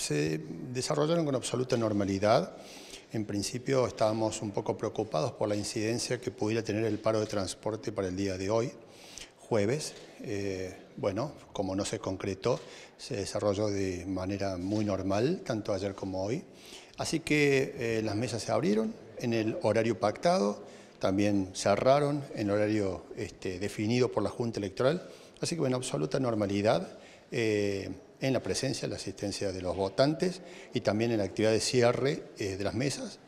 se desarrollaron con absoluta normalidad. En principio estábamos un poco preocupados por la incidencia que pudiera tener el paro de transporte para el día de hoy, jueves. Eh, bueno, como no se concretó, se desarrolló de manera muy normal, tanto ayer como hoy. Así que eh, las mesas se abrieron en el horario pactado, también cerraron en horario este, definido por la Junta Electoral. Así que, en absoluta normalidad. Eh, en la presencia, la asistencia de los votantes y también en la actividad de cierre eh, de las mesas.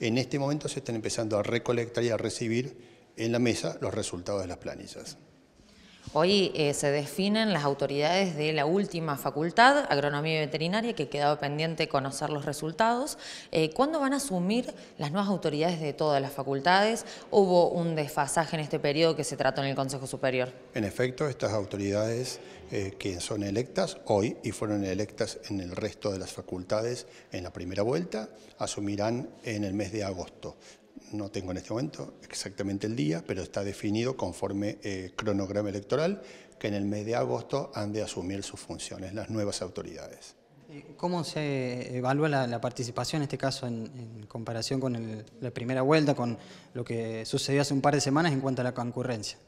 En este momento se están empezando a recolectar y a recibir en la mesa los resultados de las planillas. Hoy eh, se definen las autoridades de la última facultad, Agronomía y Veterinaria, que quedaba pendiente conocer los resultados. Eh, ¿Cuándo van a asumir las nuevas autoridades de todas las facultades? ¿Hubo un desfasaje en este periodo que se trató en el Consejo Superior? En efecto, estas autoridades eh, que son electas hoy y fueron electas en el resto de las facultades en la primera vuelta, asumirán en el mes de agosto no tengo en este momento exactamente el día, pero está definido conforme eh, cronograma electoral que en el mes de agosto han de asumir sus funciones las nuevas autoridades. Eh, ¿Cómo se evalúa la, participación en este caso en, comparación con la primera vuelta, con lo que sucedió hace un par de semanas en cuanto a la concurrencia?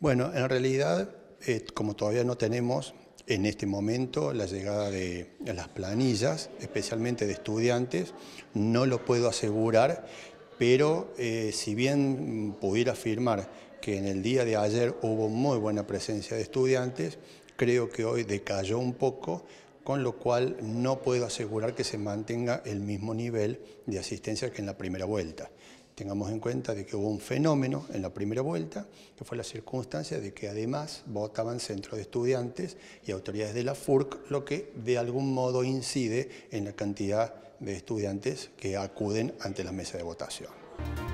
Bueno, en realidad, eh, como todavía no tenemos en este momento la llegada de las planillas, especialmente de estudiantes, no lo puedo asegurar pero eh, si bien pudiera afirmar que en el día de ayer hubo muy buena presencia de estudiantes, creo que hoy decayó un poco, con lo cual no puedo asegurar que se mantenga el mismo nivel de asistencia que en la primera vuelta. Tengamos en cuenta de que hubo un fenómeno en la primera vuelta, que fue la circunstancia de que además votaban centros de estudiantes y autoridades de la FURC, lo que de algún modo incide en la cantidad de estudiantes que acuden ante las mesas de votación.